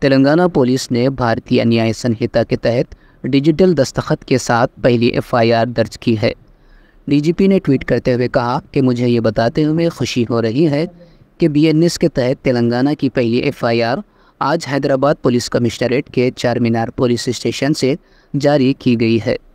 Telangana police ने भारतीय न्याय संहिता के तहत डिजिटल दस्तखत के साथ पहली एफआईआर दर्ज की है डीजीपी ने ट्वीट करते हुए कहा कि मुझे ये बताते हुए खुशी हो रही है कि बीएनएस के तहत तेलंगाना की पहली एफआईआर आज हैदराबाद पुलिस कमिश्नरेट के चार मीनार पुलिस स्टेशन से जारी की गई है